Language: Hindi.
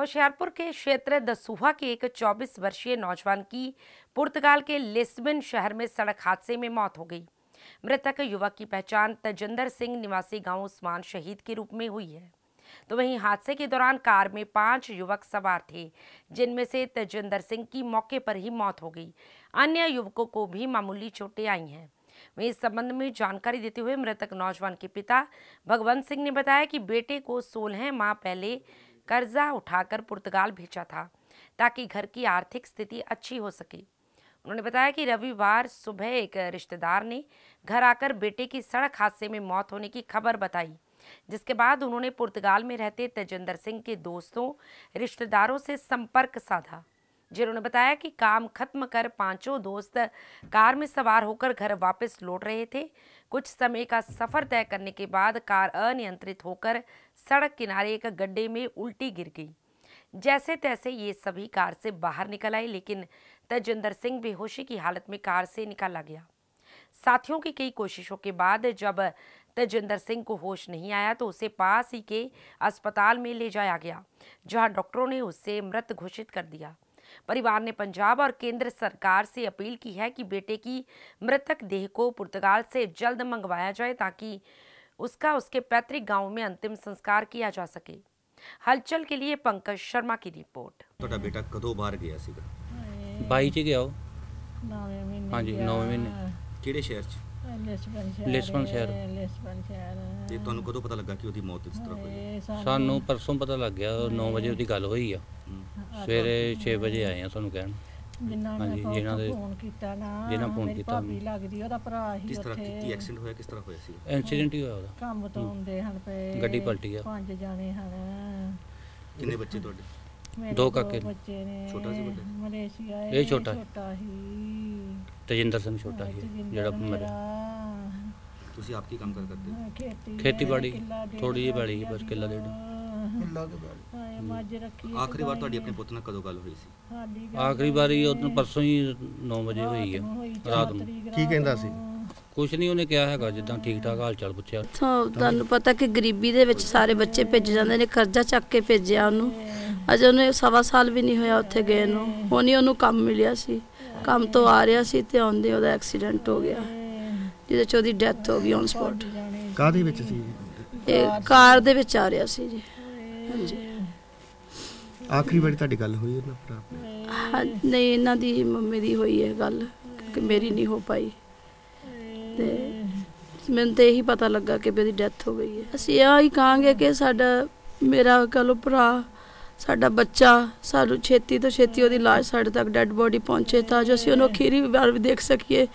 होशियारपुर के क्षेत्र दसूहा के एक 24 वर्षीय नौजवान की पुर्तगाल के लिस्बन शहर में सड़क हादसे में मौत हो गई मृतक युवक की पहचान तजेंद्र सिंह निवासी गांव उस्मान शहीद के रूप में हुई है तो वहीं हादसे के दौरान कार में पांच युवक सवार थे जिनमें से तजेंदर सिंह की मौके पर ही मौत हो गई अन्य युवकों को भी मामूली चोटें आई हैं वहीं इस संबंध में जानकारी देते हुए मृतक नौजवान के पिता भगवंत सिंह ने बताया कि बेटे को सोलह माह पहले कर्जा उठाकर पुर्तगाल भेजा था ताकि घर की आर्थिक स्थिति अच्छी हो सके उन्होंने बताया कि रविवार सुबह एक रिश्तेदार ने घर आकर बेटे की सड़क हादसे में मौत होने की खबर बताई जिसके बाद उन्होंने पुर्तगाल में रहते तेजेंद्र सिंह के दोस्तों रिश्तेदारों से संपर्क साधा जिन्होंने बताया कि काम खत्म कर पांचों दोस्त कार में सवार होकर घर वापस लौट रहे थे कुछ समय का सफर तय करने के बाद कार अनियंत्रित होकर सड़क किनारे एक गड्ढे में उल्टी गिर गई जैसे तैसे ये सभी कार से बाहर निकल आए लेकिन तजिंदर सिंह बेहोशी की हालत में कार से निकाला गया साथियों की कई कोशिशों के बाद जब तजिंदर सिंह को होश नहीं आया तो उसे पास ही के अस्पताल में ले जाया गया जहां डॉक्टरों ने उसे मृत घोषित कर दिया परिवार ने पंजाब और केंद्र सरकार से अपील की है कि बेटे की मृतक देह को पुर्तगाल से जल्द मंगवाया जाए ताकि उसका उसके पैतृक गांव में अंतिम संस्कार किया जा सके हलचल के लिए पंकज शर्मा की रिपोर्ट तो बेटा कदों बाहर गया बाई ची हाँ तो परसों पता लग गया नौ ਸਵੇਰੇ 6 ਵਜੇ ਆਏ ਆ ਤੁਹਾਨੂੰ ਕਹਿਣ ਜਿਨ੍ਹਾਂ ਨੇ ਦੇ- ਫੋਨ ਕੀਤਾ ਨਾ ਜਿਨ੍ਹਾਂ ਫੋਨ ਕੀਤਾ ਭਾਬੀ ਲੱਗਦੀ ਉਹਦਾ ਭਰਾ ਹੀ ਉੱਥੇ ਕਿਸ ਤਰ੍ਹਾਂ ਕੀਤੀ ਐਕਸੀਡੈਂਟ ਹੋਇਆ ਕਿਸ ਤਰ੍ਹਾਂ ਹੋਇਆ ਸੀ ਇਨਸੀਡੈਂਟ ਹੀ ਹੋਇਆ ਉਹਦਾ ਕੰਮ ਤੋਂ ਹੁੰਦੇ ਹਨ ਪਏ ਗੱਡੀ ਪਲਟੀ ਆ। ਪੰਜ ਜਾਣੇ ਹਨ ਕਿੰਨੇ ਬੱਚੇ ਤੁਹਾਡੇ ਮੇਰੇ ਦੋ ਕਾਕੇ ਬੱਚੇ ਨੇ ਛੋਟਾ ਸੀ ਬੱਚਾ ਮਲੇਸ਼ੀਆ ਇਹ ਛੋਟਾ ਛੋਟਾ ਹੀ ਤੇਜਿੰਦਰ ਸਿੰਘ ਛੋਟਾ ਹੀ ਜਿਹੜਾ ਮੇਰੇ ਤੁਸੀਂ ਆਪ ਕੀ ਕੰਮ ਕਰ ਕਰਦੇ ਖੇਤੀ ਖੇਤੀਬਾੜੀ, ਥੋੜੀ ਜਿਹੀ ਬਾੜੀ ਬਸ ਕਿੱਲਾ ਡੇਢ। ਹੁਣ ਲਾ ਕੇ ਬੈਠ ਮੱਝ ਰੱਖੀ ਆ, ਆਖਰੀ ਵਾਰ ਤੁਹਾਡੀ ਆਪਣੇ ਪੁੱਤ ਨਾਲ ਕਦੋਂ ਗੱਲ ਹੋਈ ਸੀ ਸਾਡੀ ਗੱਲ ਆਖਰੀ ਵਾਰੀ ਉਹਨੂੰ ਪਰਸੋਂ ਹੀ 9 ਵਜੇ ਹੋਈ ਆ ਰਾਤ ਨੂੰ ਕੀ ਕਹਿੰਦਾ ਸੀ ਕੁਛ ਨਹੀਂ ਉਹਨੇ ਕਿਹਾ ਹੈਗਾ ਜਿੱਦਾਂ ਠੀਕ ਠਾਕ ਹਾਲ ਚਾਲ ਪੁੱਛਿਆ ਤੁਹਾਨੂੰ ਪਤਾ ਕਿ ਗਰੀਬੀ ਦੇ ਵਿੱਚ ਸਾਰੇ ਬੱਚੇ ਭੇਜ ਜਾਂਦੇ ਨੇ ਕਰਜ਼ਾ ਚੱਕ ਕੇ ਭੇਜਿਆ ਉਹਨੂੰ ਅਜੇ ਉਹਨੇ ਸਵਾ ਸਾਲ ਵੀ ਨਹੀਂ ਹੋਇਆ ਉੱਥੇ ਗਏ ਨੂੰ ਹੁਣੀ ਉਹਨੂੰ ਕੰਮ ਮਿਲਿਆ ਸੀ ਕੰਮ ਤੋਂ ਆ ਰਿਹਾ ਸੀ ਤੇ ਆਉਂਦੇ ਉਹਦਾ ਐਕਸੀਡੈਂਟ ਹੋ ਗਿਆ ਜਿਹਦੇ ਚ ਉਹਦੀ ਡੈਥ ਹੋ ਗਈ ਔਨ ਸਪੌਟ ਕਾਹਦੇ ਵਿੱਚ ਸੀ ਇਹ ਕਾਰ ਦੇ ਵਿੱਚ ਆ ਰਿਹਾ ਸੀ ਜੀ ਆਖਰੀ ਵਾਰੀ ਤੁਹਾਡੀ ਗੱਲ ਹੋਈ ਇਹਨਾਂ ਭਰਾ ਹਾਂ, ਨਹੀਂ ਇਹਨਾਂ ਦੀ ਮੰਮੀ ਦੀ ਹੋਈ ਹੈ ਗੱਲ ਕਿ ਮੇਰੀ ਨਹੀਂ ਹੋ ਪਾਈ ਤੇ ਮੈਨੂੰ ਤੇ ਇਹੀ ਪਤਾ ਲੱਗਾ ਕਿ ਮੇਰੀ ਡੈਥ ਹੋ ਗਈ ਹੈ ਅਸੀਂ ਇਹ ਹੀ ਕਹਾਂਗੇ ਕਿ ਸਾਡਾ ਮੇਰਾ ਕਲ ਭਰਾ ਸਾਡਾ ਬੱਚਾ ਸਾਨੂੰ ਛੇਤੀ ਤੋਂ ਛੇਤੀ ਉਹਦੀ ਲਾਸ਼ ਸਾਡੇ ਤੱਕ ਡੈੱਡ ਬੋਡੀ ਪਹੁੰਚੇ ਤਾਂ ਜੋ ਅਸੀਂ ਉਹਨੂੰ ਅਖੀਰੀ ਵਾਰ ਵੀ ਦੇਖ ਸਕੀਏ